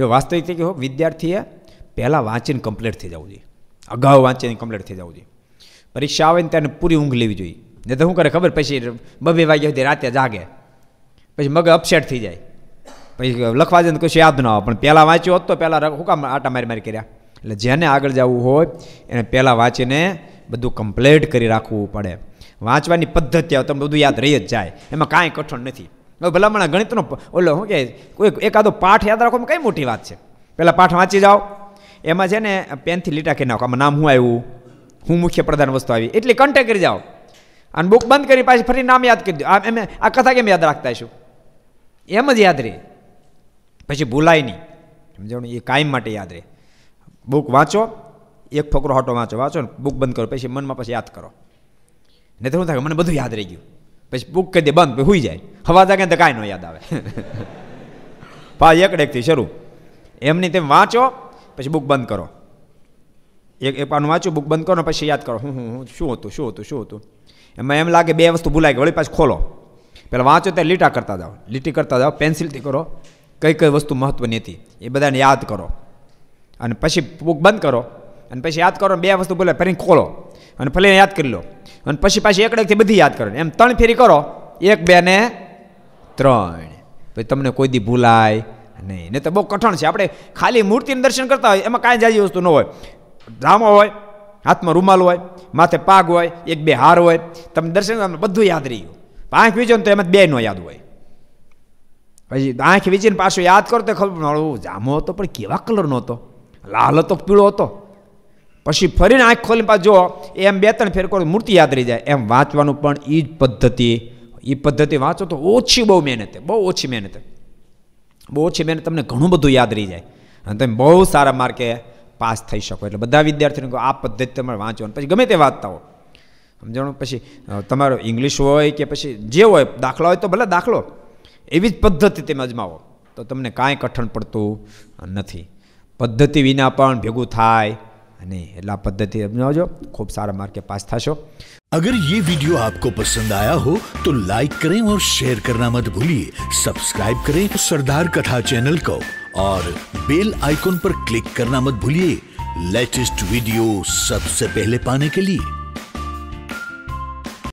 જો વાસ્તવિક કે હો વિદ્યાર્થીએ પહેલાં વાંચીને કમ્પ્લીટ થઈ જવું જોઈએ અગાઉ વાંચીને કમ્પ્લીટ થઈ જવું જોઈએ પરીક્ષા આવે ને ત્યારે પૂરી ઊંઘ લેવી જોઈએ નહીં તો શું કરે ખબર પછી બબે વાગ્યા સુધી રાતે જાગે પછી મગ અપસેટ થઈ જાય પછી લખવા જઈને કશું યાદ ન આવે પણ પહેલાં વાંચ્યું હોત તો પહેલાં હું કામ આટા મારી મારી કર્યા એટલે જેને આગળ જવું હોય એને પહેલાં વાંચીને બધું કમ્પ્લીટ કરી રાખવું પડે વાંચવાની પદ્ધતિ આવે તમે બધું યાદ રહી જ જાય એમાં કાંઈ કઠણ નથી ભલામણ ગણિતનો ઓલો શું કે કોઈ એકાદો પાઠ યાદ રાખો કઈ મોટી વાત છે પહેલાં પાઠ વાંચી જાઓ એમાં છે ને પેનથી લીટા કરી નાખો આમાં નામ શું આવ્યું હું મુખ્ય પ્રધાન વસ્તુ આવી એટલી કન્ટેક કરી જાઓ અને બુક બંધ કરી પાછી ફરી નામ યાદ કરી દો આ એમ આ કથા કેમ યાદ રાખતા છું એમ જ યાદ રહે પછી ભૂલાય નહીં સમજાવણું એ કાયમ માટે યાદ રહે બુક વાંચો એક ફકરો હાટો વાંચો વાંચો ને બુક બંધ કરો પછી મનમાં પછી યાદ કરો નહીં તો શું થાય મને બધું યાદ રહી ગયું પછી બુક કરી દે બંધ પછી હોઈ જાય હવા જાગે તો કાંઈ ન યાદ આવે પા એકડેકથી એકથી શરૂ એમની તેમ વાંચો પછી બુક બંધ કરો એક એ પાનું વાંચો બુક બંધ કરો ને પછી યાદ કરો હું હું શું હતું શું હતું શું હતું એમાં એમ લાગે બે વસ્તુ ભૂલાઈ કે વળી પાછી ખોલો પહેલાં વાંચો ત્યારે લીટા કરતા જાઓ લીટી કરતા જાઓ પેન્સિલથી કરો કઈ કઈ વસ્તુ મહત્વની હતી એ બધાને યાદ કરો અને પછી બુક બંધ કરો અને પછી યાદ કરો બે વસ્તુ બોલે ફરીને ખોલો અને ભલે યાદ કરી લો અને પછી પાછી એકડેકથી બધી યાદ કરો એમ ત્રણ ફેરી કરો એક બે ને ત્રણ પછી તમને કોઈ દી ભૂલાય નહીં નહીં તો બહુ કઠણ છે આપણે ખાલી મૂર્તિને દર્શન કરતા હોય એમાં કાંઈ જાજી વસ્તુ ન હોય ડ્રામો હોય હાથમાં રૂમાલ હોય માથે પાગ હોય એક બે હાર હોય તમે દર્શન બધું યાદ રહ્યું ગયું પાંખ વીજો ને તો એમાં બે નો યાદ હોય પછી આંખ વીજીને પાછું યાદ કરો તો ખબર જામો હતો પણ કેવા કલરનો હતો લાલ હતો પીળો હતો પછી ફરીને આંખ ખોલીને પાછ જો એમ બે ત્રણ ફેર કરો મૂર્તિ યાદ રહી જાય એમ વાંચવાનું પણ એ જ પદ્ધતિ એ પદ્ધતિ વાંચો તો ઓછી બહુ મહેનત બહુ ઓછી મહેનત બહુ ઓછી મહેનત તમને ઘણું બધું યાદ રહી જાય અને તમે બહુ સારા માર્કે પાસ થઈ શકો એટલે બધા વિદ્યાર્થીઓને આ પદ્ધતિ તમારે વાંચવાનું પછી ગમે તે વાંચતા હો સમજાણું પછી તમારો ઇંગ્લિશ હોય કે પછી જે હોય દાખલો હોય તો ભલે દાખલો એવી જ પદ્ધતિ તમે અજમાવો તો તમને કાંઈ કઠણ પડતું નથી પદ્ધતિ વિના પણ ભેગું થાય અને એટલા પદ્ધતિ અપનાવજો ખૂબ સારા માર્કે પાસ થશો अगर ये वीडियो आपको पसंद आया हो तो लाइक करें और शेयर करना मत भूलिए सब्सक्राइब करें सरदार कथा चैनल को और बेल आइकॉन पर क्लिक करना मत भूलिए लेटेस्ट वीडियो सबसे पहले पाने के लिए